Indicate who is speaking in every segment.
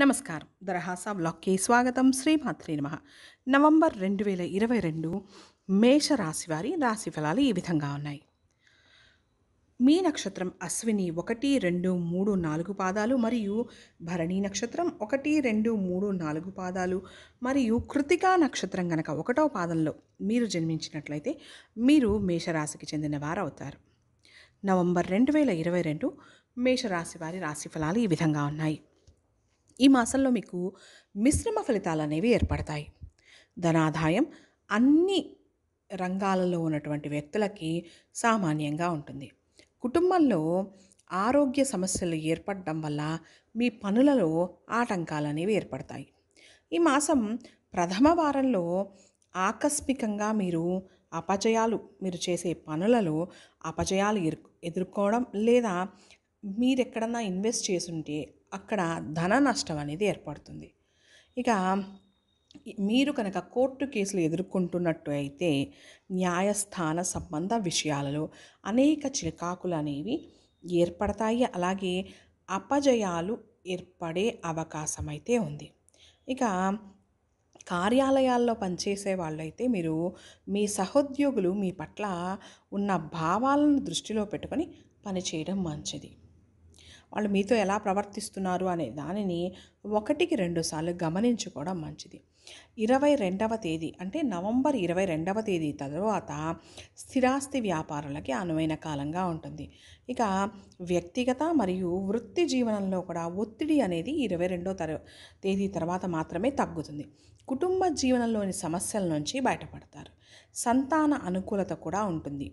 Speaker 1: నమస్కారం దరహాస బ్లాక్కి స్వాగతం శ్రీమాత్రి నమ నవంబర్ రెండు వేల ఇరవై రెండు మేషరాశి వారి రాశి ఫలాలు ఈ విధంగా ఉన్నాయి మీ నక్షత్రం అశ్విని ఒకటి రెండు మూడు నాలుగు పాదాలు మరియు భరణి నక్షత్రం ఒకటి రెండు మూడు నాలుగు పాదాలు మరియు కృతికా నక్షత్రం గనక ఒకటో పాదంలో మీరు జన్మించినట్లయితే మీరు మేషరాశికి చెందిన వారు అవుతారు నవంబర్ రెండు వేల ఇరవై రెండు మేషరాశి వారి రాశి ఫలాలు ఈ విధంగా ఉన్నాయి ఈ మాసంలో మీకు మిశ్రమ ఫలితాలు అనేవి ఏర్పడతాయి ధనాదాయం అన్ని రంగాలలో ఉన్నటువంటి వ్యక్తులకి సామాన్యంగా ఉంటుంది కుటుంబంలో ఆరోగ్య సమస్యలు ఏర్పడడం వల్ల మీ పనులలో ఆటంకాలు అనేవి ఏర్పడతాయి ఈ మాసం ప్రథమ వారంలో ఆకస్మికంగా మీరు అపజయాలు మీరు చేసే పనులలో అపజయాలు ఎదుర్కోవడం లేదా మీరు ఎక్కడన్నా ఇన్వెస్ట్ చేసుంటే అక్కడ ధన నష్టం అనేది ఏర్పడుతుంది ఇక మీరు కనుక కోర్టు కేసులు ఎదుర్కొంటున్నట్టు అయితే న్యాయస్థాన సంబంధ విషయాలలో అనేక చికాకులు అనేవి ఏర్పడతాయి అలాగే అపజయాలు ఏర్పడే అవకాశం అయితే ఉంది ఇక కార్యాలయాల్లో పనిచేసే వాళ్ళైతే మీరు మీ సహోద్యోగులు మీ పట్ల ఉన్న భావాలను దృష్టిలో పెట్టుకొని పనిచేయడం మంచిది వాళ్ళు మీతో ఎలా ప్రవర్తిస్తున్నారు అనే దానిని ఒకటికి రెండుసార్లు గమనించుకోవడం మంచిది ఇరవై రెండవ తేదీ అంటే నవంబర్ ఇరవై రెండవ తేదీ తర్వాత స్థిరాస్తి వ్యాపారాలకి అనువైన కాలంగా ఉంటుంది ఇక వ్యక్తిగత మరియు వృత్తి జీవనంలో కూడా ఒత్తిడి అనేది ఇరవై రెండో తర తేదీ తర్వాత మాత్రమే తగ్గుతుంది కుటుంబ జీవనంలోని సమస్యల నుంచి బయటపడతారు సంతాన అనుకూలత కూడా ఉంటుంది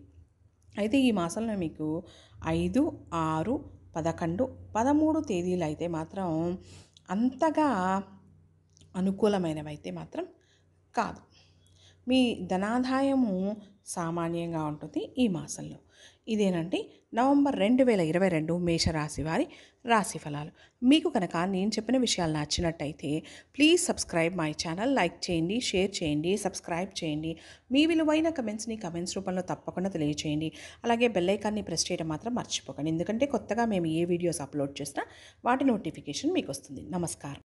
Speaker 1: అయితే ఈ మాసంలో మీకు ఐదు ఆరు పదకొండు పదమూడు తేదీలు అయితే మాత్రం అంతగా అనుకూలమైనవైతే మాత్రం కాదు మీ ధనాదాయము సామాన్యంగా ఉంటుంది ఈ మాసంలో ఇదేనండి నవంబర్ రెండు వేల ఇరవై రెండు మేషరాశి వారి రాశి ఫలాలు మీకు కనుక నేను చెప్పిన విషయాలు నచ్చినట్టయితే please subscribe my channel like చేయండి షేర్ చేయండి సబ్స్క్రైబ్ చేయండి మీ విలువైన కమెంట్స్ని కమెంట్స్ రూపంలో తప్పకుండా తెలియచేయండి అలాగే బెల్లైకాన్ని ప్రెస్ చేయడం మాత్రం మర్చిపోకండి ఎందుకంటే కొత్తగా మేము ఏ వీడియోస్ అప్లోడ్ చేసినా వాటి నోటిఫికేషన్ మీకు వస్తుంది నమస్కారం